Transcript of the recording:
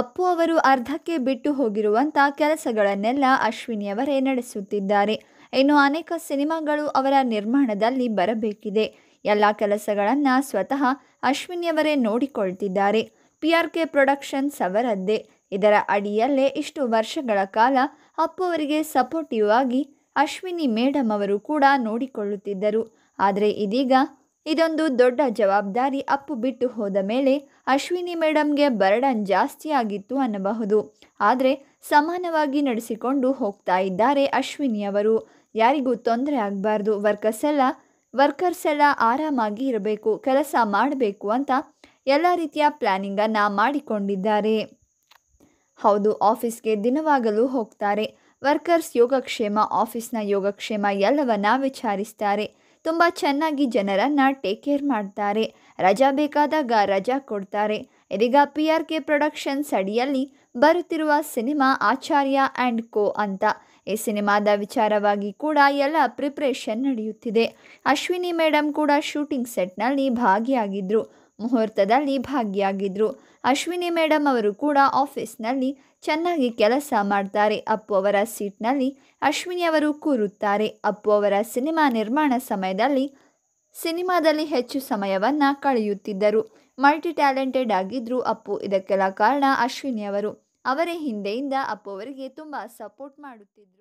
ಅಪ್ಪು ಅವರು ಅರ್ಧಕ್ಕೆ ಬಿಟ್ಟು ಹೋಗಿರುವಂಥ ಕೆಲಸಗಳನ್ನೆಲ್ಲ ಅಶ್ವಿನಿಯವರೇ ನಡೆಸುತ್ತಿದ್ದಾರೆ ಇನ್ನು ಅನೇಕ ಸಿನಿಮಾಗಳು ಅವರ ನಿರ್ಮಾಣದಲ್ಲಿ ಬರಬೇಕಿದೆ ಎಲ್ಲ ಕೆಲಸಗಳನ್ನು ಸ್ವತಃ ಅಶ್ವಿನಿಯವರೇ ನೋಡಿಕೊಳ್ತಿದ್ದಾರೆ ಪಿ ಆರ್ ಕೆ ಪ್ರೊಡಕ್ಷನ್ಸ್ ಅವರದ್ದೇ ಇದರ ಅಡಿಯಲ್ಲೇ ಇಷ್ಟು ವರ್ಷಗಳ ಕಾಲ ಅಪ್ಪು ಅವರಿಗೆ ಸಪೋರ್ಟಿವ್ ಆಗಿ ಅಶ್ವಿನಿ ಮೇಡಮ್ ಅವರು ಕೂಡ ನೋಡಿಕೊಳ್ಳುತ್ತಿದ್ದರು ಆದರೆ ಇದೀಗ ಇದೊಂದು ದೊಡ್ಡ ಜವಾಬ್ದಾರಿ ಅಪ್ಪು ಬಿಟ್ಟು ಹೋದ ಮೇಲೆ ಅಶ್ವಿನಿ ಮೇಡಮ್ಗೆ ಬರ್ಡನ್ ಜಾಸ್ತಿ ಆಗಿತ್ತು ಅನ್ನಬಹುದು ಆದರೆ ಸಮಾನವಾಗಿ ನಡೆಸಿಕೊಂಡು ಹೋಗ್ತಾ ಇದ್ದಾರೆ ಅಶ್ವಿನಿ ಅವರು ಯಾರಿಗೂ ತೊಂದರೆ ಆಗಬಾರ್ದು ವರ್ಕರ್ಸ್ ಎಲ್ಲ ವರ್ಕರ್ಸ್ ಎಲ್ಲ ಆರಾಮಾಗಿ ಇರಬೇಕು ಕೆಲಸ ಮಾಡಬೇಕು ಅಂತ ಎಲ್ಲ ರೀತಿಯ ಪ್ಲ್ಯಾನಿಂಗನ್ನು ಮಾಡಿಕೊಂಡಿದ್ದಾರೆ ಹೌದು ಆಫೀಸ್ಗೆ ದಿನವಾಗಲೂ ಹೋಗ್ತಾರೆ ವರ್ಕರ್ಸ್ ಯೋಗಕ್ಷೇಮ ಆಫೀಸ್ನ ಯೋಗಕ್ಷೇಮ ಎಲ್ಲವನ್ನ ವಿಚಾರಿಸ್ತಾರೆ ತುಂಬ ಚೆನ್ನಾಗಿ ಜನರನ್ನ ಟೇಕ್ ಕೇರ್ ಮಾಡ್ತಾರೆ ರಜಾ ಬೇಕಾದಾಗ ರಜಾ ಕೊಡ್ತಾರೆ ಇದೀಗ ಪಿ ಆರ್ ಕೆ ಪ್ರೊಡಕ್ಷನ್ಸ್ ಅಡಿಯಲ್ಲಿ ಬರುತ್ತಿರುವ ಸಿನಿಮಾ ಆಚಾರ್ಯ ಆ್ಯಂಡ್ ಕೋ ಅಂತ ಈ ಸಿನಿಮಾದ ವಿಚಾರವಾಗಿ ಕೂಡ ಎಲ್ಲ ಪ್ರಿಪ್ರೇಷನ್ ನಡೆಯುತ್ತಿದೆ ಅಶ್ವಿನಿ ಮೇಡಮ್ ಕೂಡ ಶೂಟಿಂಗ್ ಸೆಟ್ನಲ್ಲಿ ಭಾಗಿಯಾಗಿದ್ದರು ಮುಹೂರ್ತದಲ್ಲಿ ಭಾಗಿಯಾಗಿದ್ದರು ಅಶ್ವಿನಿ ಮೇಡಮ್ ಅವರು ಕೂಡ ಆಫೀಸ್ನಲ್ಲಿ ಚೆನ್ನಾಗಿ ಕೆಲಸ ಮಾಡ್ತಾರೆ ಅಪ್ಪು ಅವರ ಸೀಟ್ನಲ್ಲಿ ಅಶ್ವಿನಿ ಅವರು ಕೂರುತ್ತಾರೆ ಅಪ್ಪು ಅವರ ಸಿನಿಮಾ ನಿರ್ಮಾಣ ಸಮಯದಲ್ಲಿ ಸಿನಿಮಾದಲ್ಲಿ ಹೆಚ್ಚು ಸಮಯವನ್ನು ಕಳೆಯುತ್ತಿದ್ದರು ಮಲ್ಟಿ ಟ್ಯಾಲೆಂಟೆಡ್ ಆಗಿದ್ದರು ಅಪ್ಪು ಇದಕ್ಕೆಲ್ಲ ಕಾರಣ ಅಶ್ವಿನಿ ಅವರು ಅವರೇ ಹಿಂದೆಯಿಂದ ಅಪ್ಪು ಅವರಿಗೆ ತುಂಬ ಸಪೋರ್ಟ್ ಮಾಡುತ್ತಿದ್ದರು